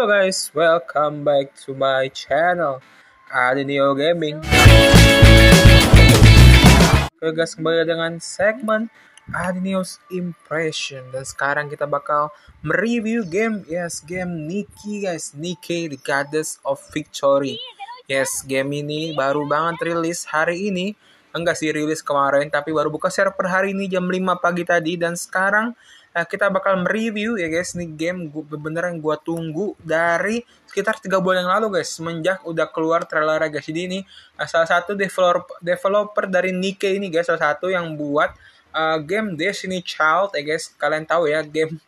Halo guys, welcome back to my channel Adenio Gaming Oke guys, kembali dengan segmen Adenio's Impression Dan sekarang kita bakal mereview game Yes, game Nikki guys Nikki, The Goddess of Victory Yes, game ini baru banget rilis hari ini Enggak sih rilis kemarin, tapi baru buka server hari ini jam 5 pagi tadi Dan sekarang uh, kita bakal mereview ya guys nih game gue bener yang gue tunggu dari sekitar tiga bulan yang lalu guys semenjak udah keluar trailer guys jadi ini uh, salah satu developer developer dari Nike ini guys salah satu yang buat uh, game Destiny Child ya guys kalian tahu ya game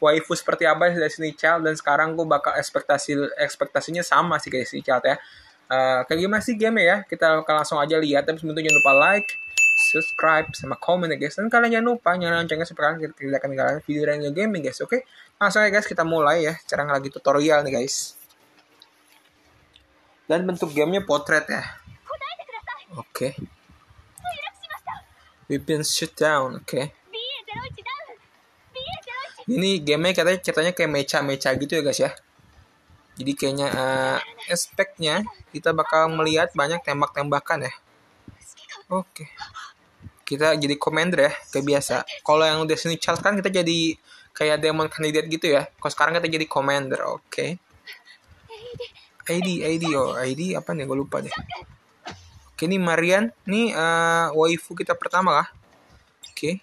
waifu seperti apa Destiny Child dan sekarang gue bakal ekspektasi ekspektasinya sama sih guys Destiny Child ya Uh, kayak gimana sih game ya? Kita langsung aja lihat. Tapi sebelumnya jangan lupa like, subscribe sama komen ya guys dan kalian jangan lupa nyalain loncengnya supaya kalian tidak ketinggalan video dan gaming guys oke langsung aja guys kita mulai ya cara lagi tutorial nih guys dan bentuk gamenya potret ya oke okay. we've been shut down oke okay. ini gamenya katanya ceritanya kayak meca meca gitu ya guys ya jadi kayaknya uh, aspeknya kita bakal melihat banyak tembak-tembakan ya. Oke kita jadi commander ya kayak biasa kalau yang udah sini kan kita jadi kayak demon candidate gitu ya kalau sekarang kita jadi commander oke okay. ID ID oh ID apa nih gue lupa deh oke ini Marian nih uh, waifu kita pertama lah oke okay.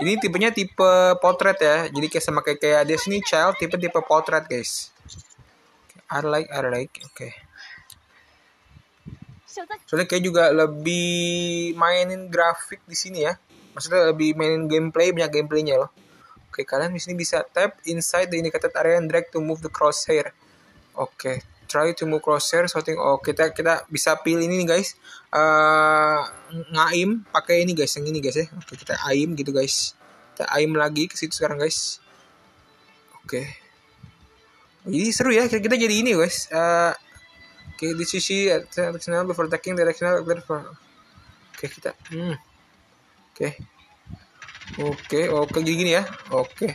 ini tipenya tipe potret ya jadi kayak sama kayak kayak ada child tipe tipe potret guys I like I like oke okay. Soalnya kayak juga lebih mainin grafik di sini ya. Maksudnya lebih mainin gameplay, banyak gameplaynya loh. Oke, kalian di sini bisa tap inside the indicated area and drag to move the crosshair. Oke, try to move crosshair something Oh, kita kita bisa pilih ini nih guys. Uh, ngaim pakai ini guys, yang ini guys ya. Oke, kita aim gitu guys. Kita aim lagi ke situ sekarang guys. Oke. Jadi seru ya, kita jadi ini guys. Uh, oke di sisi she directional before taking directional Oke okay, kita. Hmm. Oke. Oke, oke okay, gini eh, ya. Oke.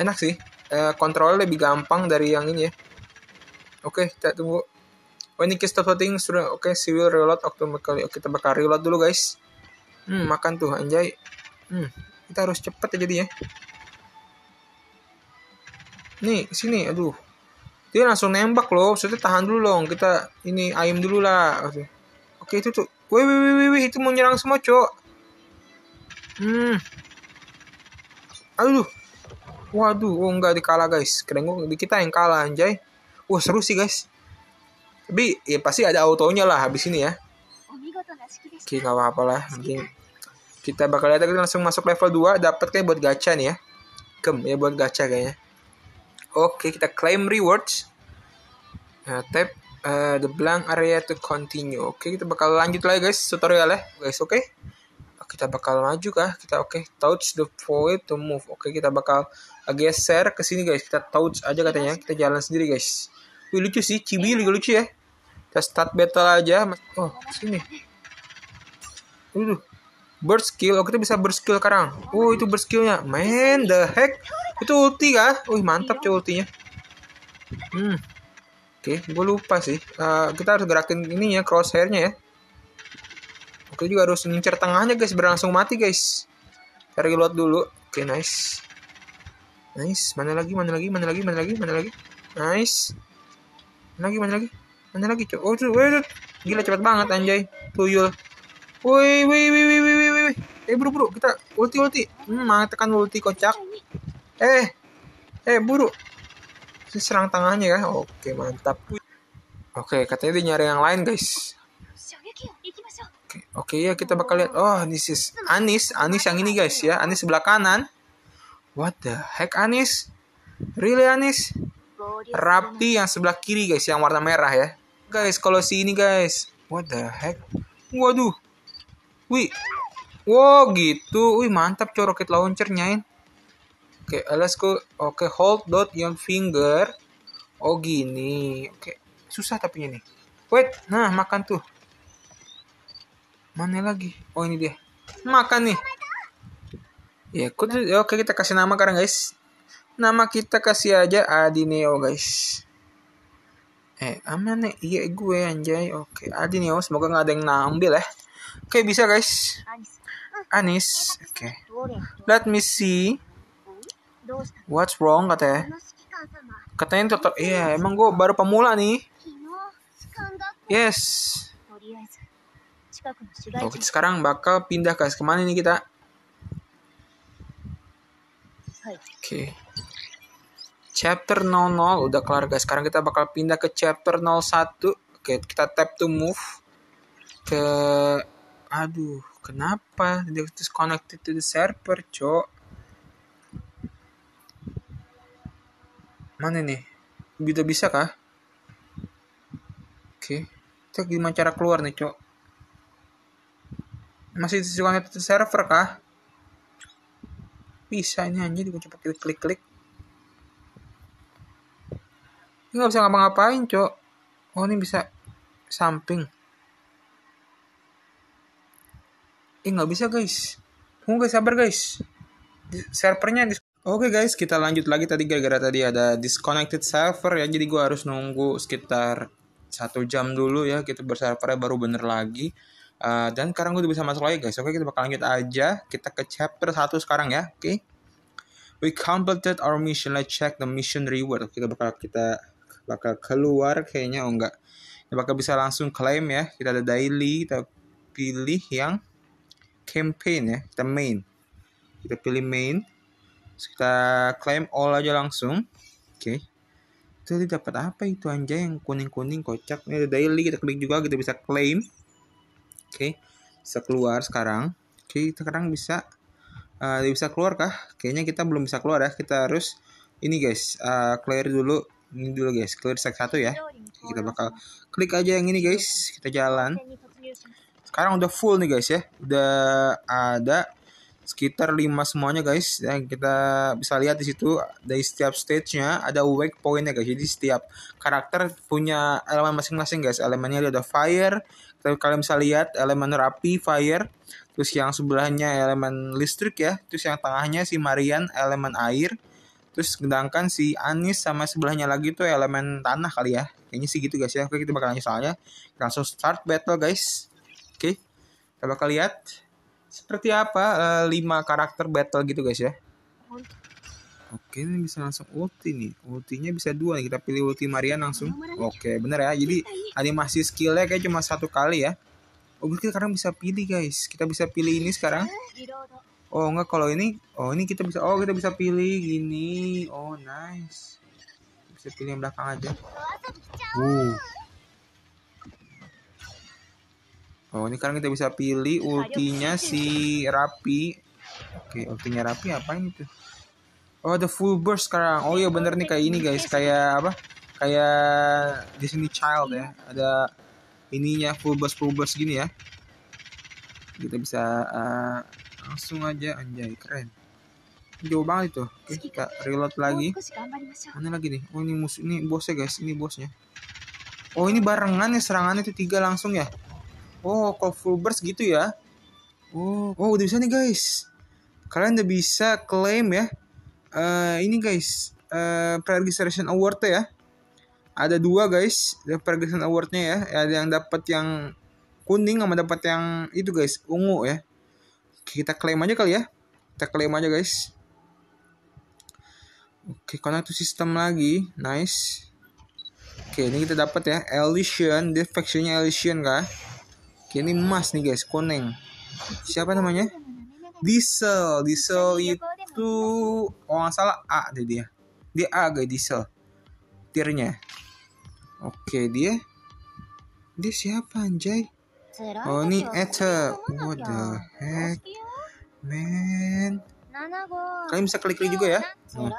Enak sih. Eh, kontrolnya lebih gampang dari yang ini ya. Oke, okay, kita tunggu. When ini stop floating, sudah oke, okay, will reload automatically. Oke, kita bakal reload dulu, guys. Hmm, makan tuh, anjay. Hmm, kita harus cepat ya jadinya. Nih, sini, aduh dia langsung nembak loh maksudnya tahan dulu dong kita ini aim dulu lah oke okay, itu tuh wih wih wih wih itu mau nyerang semua cok hmm aduh waduh oh enggak dikalah guys keren gue kita yang kalah anjay wah seru sih guys tapi ya pasti ada autonya lah habis ini ya Oke, gak apa-apa lah. Mungkin kita bakal lihat kita langsung masuk level 2 dapat kayak buat gacha nih ya. Kem ya buat gacha kayaknya. Oke, kita claim rewards. Nah, tab uh, eh, the blank area to continue. Oke, kita bakal lanjut lagi guys tutorial ya, guys. Oke. Okay? Nah, kita bakal maju kah? Kita oke, okay. touch the void to move. Oke, kita bakal geser ke sini guys. Kita touch aja katanya. Kita jalan sendiri guys. Wih, lucu sih, Cibi juga lucu ya. Kita start battle aja. Oh, sini. Aduh. Bird skill. Oh, kita bisa bird skill sekarang. Oh, itu bird skillnya. Man, the heck itu ulti kah wih mantap cuy ultinya hmm oke okay, gue lupa sih uh, kita harus gerakin ini ya crosshairnya ya Oke juga harus ngincer tengahnya guys berlangsung mati guys cari reload dulu oke okay, nice nice mana lagi mana lagi mana lagi mana lagi mana lagi nice mana lagi mana lagi mana lagi cok oh tuh gila cepet banget anjay tuyul woi woi woi woi woi woi eh buru buru kita ulti ulti hmm tekan ulti kocak Eh, eh buru. Serang tangannya ya. Oke, mantap. Oke, katanya dia nyari yang lain, guys. Oke, oke ya kita bakal lihat. Oh, this is Anis, Anis yang ini guys ya. Anis sebelah kanan. What the heck Anis? Really Anis? Rapi yang sebelah kiri guys yang warna merah ya. Guys, kalau si ini guys. What the heck? Waduh. Wih. Wow, gitu. Wih, mantap coroket launcher nyain. Oke, eh, let's go. Oke, hold dot yang finger. Oh gini. Oke, susah tapi ini. Wait, nah makan tuh. Mana lagi? Oh ini dia. Makan nih. Ya, kudu, ya, oke kita kasih nama sekarang guys. Nama kita kasih aja Adineo guys. Eh, aman nih. Iya gue anjay. Oke, Adineo semoga nggak ada yang ngambil ya. Oke, bisa guys. Anis. Kan oke. Let me see. What's wrong katanya? Katanya ter iya, emang gue baru pemula nih. Yes. Oke, sekarang bakal pindah guys. Kemana nih kita? Oke. Okay. Chapter 00 udah kelar guys. Sekarang kita bakal pindah ke chapter 01. Oke, kita tap to move ke aduh, kenapa? dia connected to the server, cok. mana nih bisa bisa kah oke kita gimana cara keluar nih cok masih disesuaikan server kah bisa ini anjir gue coba klik klik klik ini nggak bisa ngapa-ngapain cok oh ini bisa samping Ini nggak bisa guys mungkin gak sabar guys servernya di Oke okay guys, kita lanjut lagi tadi gara-gara tadi ada disconnected server ya, jadi gue harus nunggu sekitar satu jam dulu ya, gitu berservernya baru bener lagi. Uh, dan sekarang gue udah bisa masuk lagi guys, oke okay, kita bakal lanjut aja, kita ke chapter 1 sekarang ya, oke? Okay? We completed our mission, let's check the mission reward. Kita bakal kita bakal keluar kayaknya, oh enggak. Kita bakal bisa langsung claim ya, kita ada daily, kita pilih yang campaign ya, kita main. Kita pilih main kita claim all aja langsung oke okay. itu dapat apa itu anjay yang kuning-kuning kocak ini ada daily kita klik juga kita bisa claim oke okay. bisa keluar sekarang oke okay, sekarang bisa uh, bisa keluar kah kayaknya kita belum bisa keluar ya kita harus ini guys uh, clear dulu ini dulu guys clear sek satu ya kita bakal klik aja yang ini guys kita jalan sekarang udah full nih guys ya udah ada sekitar 5 semuanya guys dan kita bisa lihat di situ dari setiap stage-nya ada wake point-nya guys jadi setiap karakter punya elemen masing-masing guys elemennya ada fire tapi kalian bisa lihat elemen rapi fire terus yang sebelahnya elemen listrik ya terus yang tengahnya si Marian elemen air terus sedangkan si Anis sama sebelahnya lagi tuh elemen tanah kali ya kayaknya sih gitu guys ya oke kita bakal lanjut soalnya langsung start battle guys oke kita kalian lihat seperti apa uh, lima karakter battle gitu guys ya. Oke, ini bisa langsung ulti nih. Ultinya bisa dua nih. Kita pilih ulti Marian langsung. Oke, bener ya. Jadi animasi skillnya kayak cuma satu kali ya. Oh, kita sekarang bisa pilih guys. Kita bisa pilih ini sekarang. Oh, enggak kalau ini. Oh, ini kita bisa. Oh, kita bisa pilih gini. Oh, nice. Bisa pilih yang belakang aja. Wow. Uh. Oh ini kan kita bisa pilih ultinya si Rapi. Oke ultinya Rapi apa ini tuh? Oh ada full burst sekarang. Oh iya bener nih kayak ini iya, guys iya, iya. kayak apa? Kayak di sini child ya. Ada ininya full burst full burst gini ya. Kita bisa uh, langsung aja anjay keren jauh banget itu oke kita reload lagi mana lagi nih oh ini musuh ini bosnya guys ini bosnya oh ini barengan ya serangannya itu tiga langsung ya Oh, kalau full burst gitu ya. Oh, oh udah bisa nih guys. Kalian udah bisa klaim ya. Uh, ini guys, uh, eh, pre-registration award ya. Ada dua guys, ada pre-registration awardnya ya. Ada yang dapat yang kuning sama dapat yang itu guys, ungu ya. Kita klaim aja kali ya. Kita klaim aja guys. Oke, connect to system lagi. Nice. Oke, ini kita dapat ya. Elysian, faction-nya Elysian kah? Ini emas nih guys, koneng. Siapa namanya? Diesel. Diesel itu oh nggak salah A deh dia. Dia A guys Diesel. Tirnya. Oke, dia dia siapa anjay? Oh ini Ether. What the heck? Man. Kalian bisa klik-klik juga ya. Nah.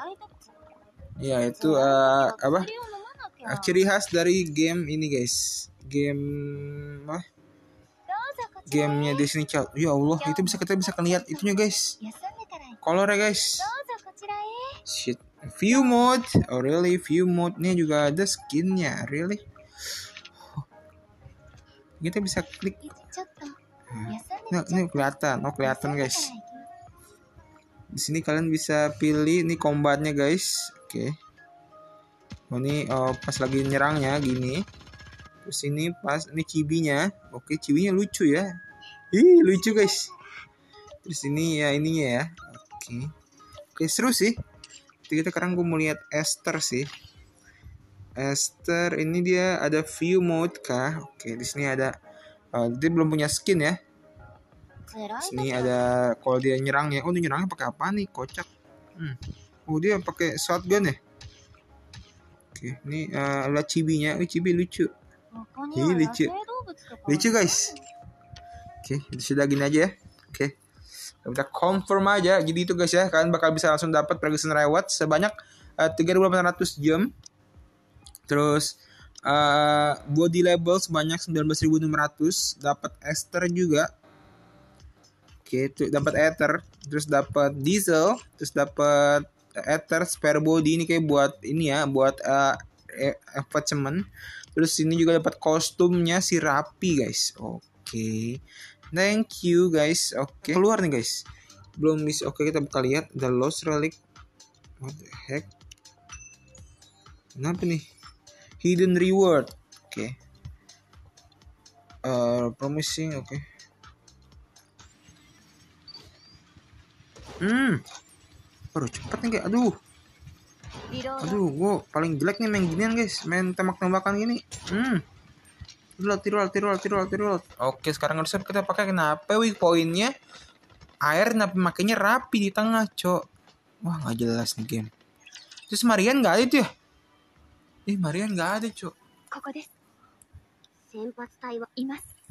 Ya itu uh, apa? ciri khas dari game ini guys. Game gamenya Destiny Child ya Allah itu bisa kita bisa lihat itunya guys color ya guys shit view mode oh really view mode nya juga ada skinnya really kita bisa klik nah, ini kelihatan oh kelihatan guys di sini kalian bisa pilih ini combatnya guys oke okay. oh, ini oh, pas lagi nyerangnya gini terus ini pas ini cibinya oke cibinya lucu ya ih lucu guys terus ini ya ininya ya oke oke seru sih Jadi kita sekarang gue mau lihat Esther sih Esther ini dia ada view mode kah oke di sini ada uh, dia belum punya skin ya sini ada kalau dia nyerang ya oh dia nyerangnya pakai apa nih kocak hmm. oh dia pakai shotgun ya oke ini uh, ala cibinya oh cibi lucu Hi, lucu. Lucu guys. Oke, okay, sudah gini aja ya. Oke. Okay. Kita confirm aja. Jadi itu guys ya, kalian bakal bisa langsung dapat Ferguson Reward sebanyak uh, eh, 3800 gem Terus uh, body label sebanyak 19600, dapat ester juga. Oke, okay, dapat Ether, terus dapat Diesel, terus dapat Ether spare body ini kayak buat ini ya, buat uh, Eh, apartemen terus ini juga dapat kostumnya si Rapi guys oke okay. thank you guys oke okay. keluar nih guys belum miss oke okay, kita buka lihat the lost relic what the heck kenapa nih hidden reward oke okay. uh, eh, promising oke okay. hmm baru cepat nih kayak aduh aduh gua paling jelek nih main ginian guys main tembak-tembakan gini hmm reload tirul, tirul, tirul, tirul. oke sekarang harusnya kita pakai kenapa weak pointnya air kenapa makainya rapi di tengah cok wah nggak jelas nih game terus Marian nggak ada tuh ya eh Marian nggak ada cok oke ya,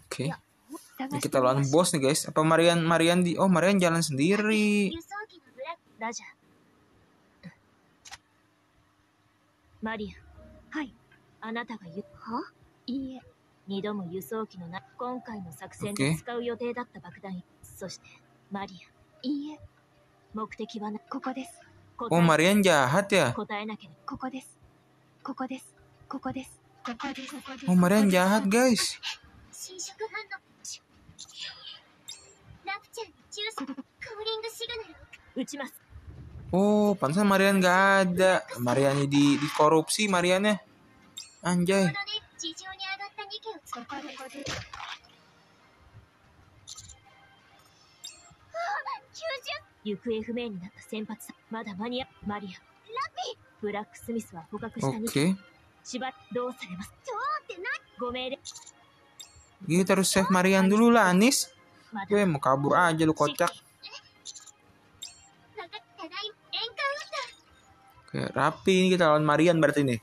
okay. Oh, Ini kita lawan bos nih guys. Apa Marian Marian di Oh, Marian jalan sendiri. マリアン。はい。あなたが言う。はいいえ。二度も輸送機のな、今回の作戦で使う予定だった爆弾。そして、マリアン。いいえ。目的はな、ここです。Oh, Marian jahat ya. Oh, m a r i リングシグナル。g ちます。Oh, pantesan Marian gak ada. Mariannya di korupsi. Mariannya. Anjay. Oke. Okay. Kita harus save Marian dulu lah, Anis. Gue mau kabur aja lu kocak. Oke, rapi ini kita lawan Marian berarti ini.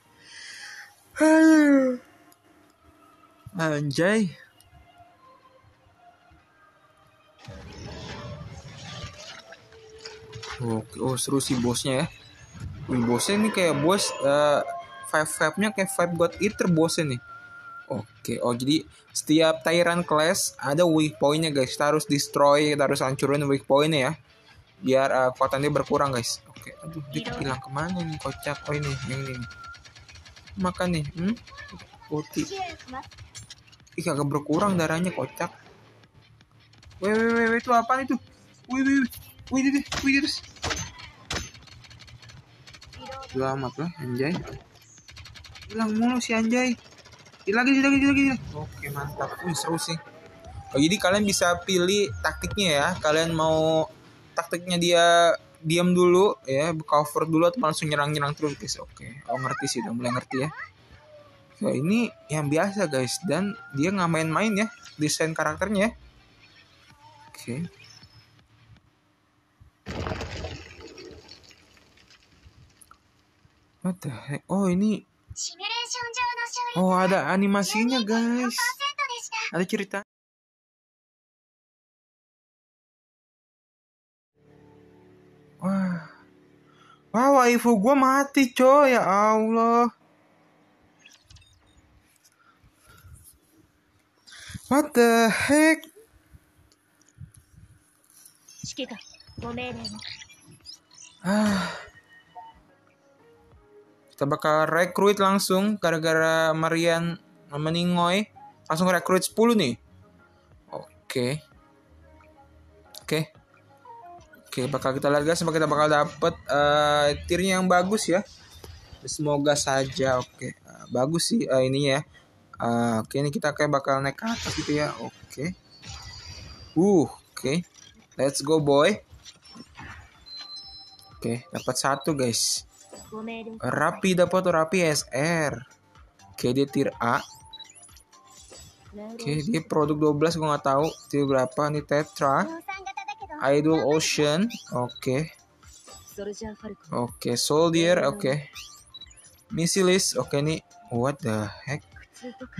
Anjay. Oke, oh seru sih bosnya ya. Ini bosnya ini kayak bos uh, five five nya kayak five God Eater bosnya nih. Oke, oh jadi setiap Tyrant Class ada weak pointnya guys. Kita harus destroy, kita harus hancurin weak pointnya ya. Biar uh, kekuatannya berkurang guys kayak aduh dia hilang iya. kemana nih kocak oh ini yang ini makan nih hmm putih iya, iya, ih agak berkurang darahnya kocak weh weh weh, itu apa itu wih wih wih wih wih terus selamat lah anjay hilang mulu si anjay hilang lagi lagi lagi oke mantap wih seru sih oh, jadi kalian bisa pilih taktiknya ya kalian mau taktiknya dia diam dulu ya cover dulu atau langsung nyerang-nyerang terus guys oke okay. oh ngerti sih udah mulai ngerti ya so, ini yang biasa guys dan dia nggak main-main ya desain karakternya ya. oke okay. What the heck? Oh ini Oh ada animasinya guys Ada cerita Wah. Wah, waifu gua mati, coy. Ya Allah. What the heck? Ah. Kita bakal rekrut langsung gara-gara Marian meningoy. Langsung rekrut 10 nih. Oke. Okay. Oke. Okay. Oke, bakal kita lihat guys, semoga kita bakal dapet uh, tirnya yang bagus ya. Semoga saja, oke. Uh, bagus sih uh, eh, ini ya. Uh, oke, ini kita kayak bakal naik ke atas gitu ya. Oke. Uh, oke. Let's go boy. Oke, dapat satu guys. Rapi dapat rapi SR. Oke, dia tier A. Oke, okay, dia produk 12 gua nggak tahu tier berapa nih Tetra. Idol Ocean. Oke. Okay. Oke, okay, Soldier. Oke. Okay. Missilis. Oke, okay, nih. What the heck?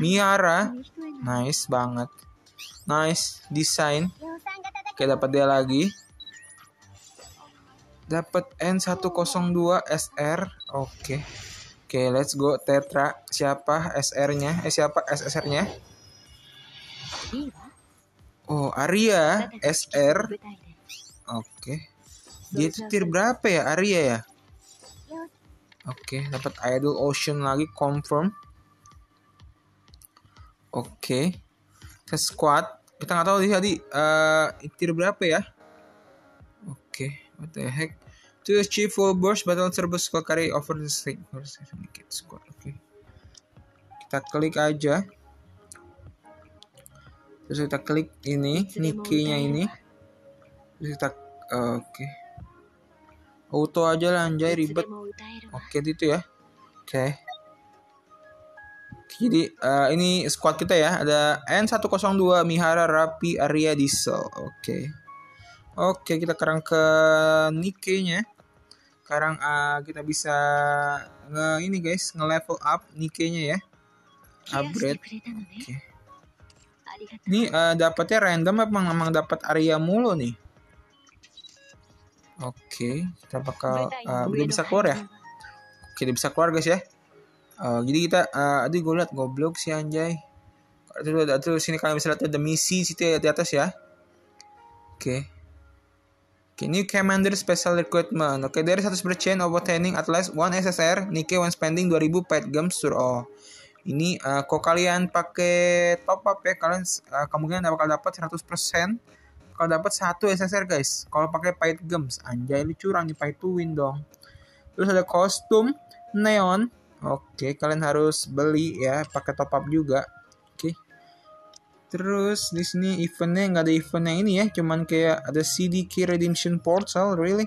Miara. Nice banget. Nice design. Oke, okay, dapat dia lagi. Dapat N102 SR. Oke. Okay. Oke, okay, let's go Tetra. Siapa SR-nya? Eh siapa SSR-nya? Oh, Arya SR. Oke. Dia itu tier berapa ya? Arya ya? ya? Oke, dapat Idol Ocean lagi confirm. Oke. Ke squad. Kita nggak tahu tadi uh, eh, tier berapa ya. Oke, what the heck? To achieve full burst, battle service squad carry over the stake. squad. Oke. Kita klik aja. Terus kita klik ini, Nikinya ini kita eh, oke okay. auto aja lah anjay ribet oke okay, itu ya oke okay. jadi uh, ini squad kita ya ada N102 Mihara Rapi Arya Diesel oke okay. oke kita sekarang ke Nike nya sekarang uh, eh, kita bisa nge ini guys nge level up Nike nya ya iya, upgrade ya. oke okay. Ini uh, dapatnya random apa emang, emang dapat area mulu nih? Oke, okay. kita bakal uh, udah eh, bisa keluar ya? Oke, okay, udah bisa keluar guys ya. Uh, jadi kita uh, aduh gue liat goblok sih anjay. Aduh, aduh, aduh sini kalian bisa lihat ada misi situ ya di atas ya. Oke. Okay. Okay, new commander special recruitment. Oke, okay, dari 100 of at least one SSR, Nike one spending 2000 pet gems sur all. Ini uh, kok kalian pakai top up ya, kalian uh, kemungkinan bakal dapat 100% bakal dapat satu SSR guys. Kalau pakai pahit gems, anjay lu curang twin dong. Terus ada kostum neon. Oke, kalian harus beli ya, pakai top up juga. Oke. Terus di sini eventnya nggak ada eventnya ini ya, cuman kayak ada CDK Redemption Portal, really.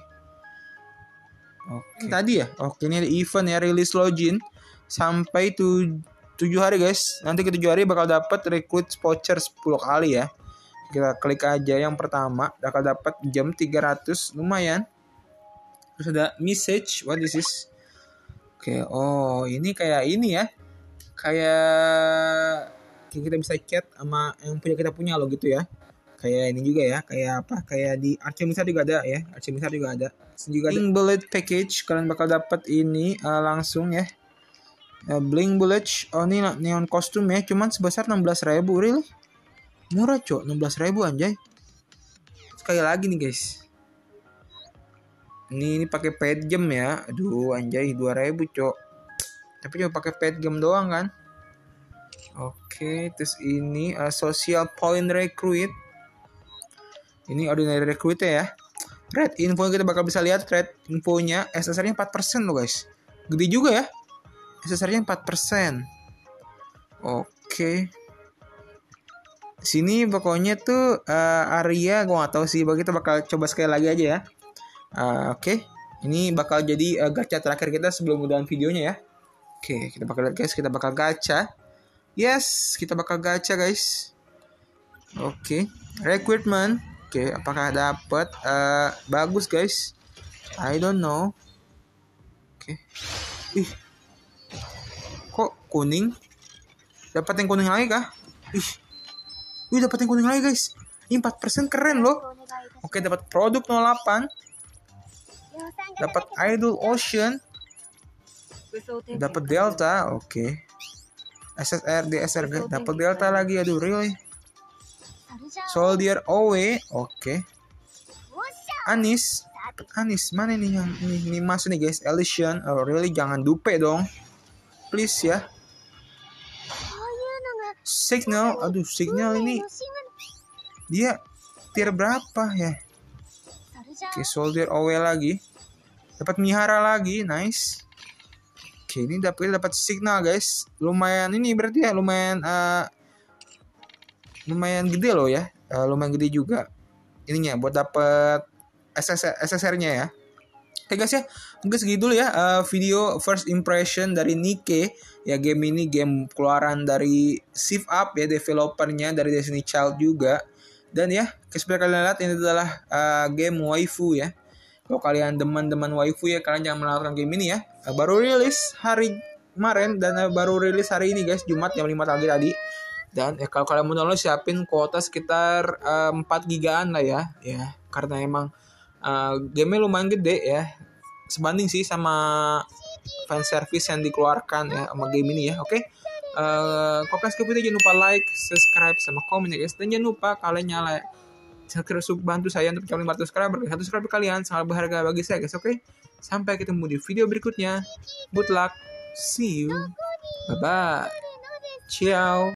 Oke. Tadi ya, oke ini ada event ya, rilis login sampai tuh 7 hari guys. Nanti ke 7 hari bakal dapat recruit voucher 10 kali ya kita klik aja yang pertama bakal dapat jam 300 lumayan terus ada message what this is oke okay, oh ini kayak ini ya kayak kita bisa chat sama yang punya kita punya lo gitu ya kayak ini juga ya kayak apa kayak di Archimisa juga ada ya Archimisa juga ada juga Bling Bullet Package kalian bakal dapat ini uh, langsung ya uh, eh, Bling Bullet oh ini neon kostum ya cuman sebesar 16.000 really murah cok 16 ribu anjay sekali lagi nih guys ini ini pakai pet jam ya aduh anjay ribu cok tapi cuma pakai pet jam doang kan oke terus ini uh, social point recruit ini ordinary recruit ya Red info kita bakal bisa lihat red infonya SSR-nya 4% loh guys. Gede juga ya. SSR-nya 4%. Oke. Okay sini pokoknya tuh uh, area gue gak tahu sih bagi kita bakal coba sekali lagi aja ya uh, oke okay. ini bakal jadi uh, gacha terakhir kita sebelum mudahan videonya ya oke okay, kita bakal lihat guys kita bakal gacha yes kita bakal gacha guys oke okay. recruitment oke okay, apakah dapat uh, bagus guys I don't know oke okay. ih kok kuning dapat yang kuning lagi kah ih udah dapat yang kuning lagi guys. Ini 4% keren loh. Oke dapat produk 08. Dapat Idol Ocean. Dapat Delta, oke. Okay. SSR DSRG dapat Delta lagi aduh really. Eh. Soldier OW, oke. Okay. Anis, Anis mana nih yang ini, ini masuk nih guys Elysian oh, really jangan dupe dong please ya signal aduh signal ini dia tier berapa ya oke okay, soldier away lagi dapat mihara lagi nice oke okay, ini dapat dapat signal guys lumayan ini berarti ya lumayan uh, lumayan gede loh ya uh, lumayan gede juga ininya buat dapat SSR, SSR-nya ya Oke okay guys ya, mungkin segitu dulu ya uh, video first impression dari Nike ya game ini game keluaran dari Shift Up ya developernya dari Destiny Child juga dan ya seperti kalian lihat ini adalah uh, game waifu ya kalau kalian teman-teman waifu ya kalian jangan melakukan game ini ya eh, baru rilis hari kemarin dan eh, baru rilis hari ini guys Jumat jam 5 tadi tadi dan ya, kalau kalian mau download siapin kuota sekitar uh, 4 gigaan lah ya ya karena emang uh, gamenya lumayan gede ya sebanding sih sama fan service yang dikeluarkan ya sama game ini ya oke okay? uh, eh, kalau kalian jangan lupa like subscribe sama komen ya guys dan jangan lupa kalian nyala bantu saya untuk mencapai 500 subscriber satu subscriber kalian sangat berharga bagi saya guys oke okay? sampai ketemu di video berikutnya good luck see you bye bye ciao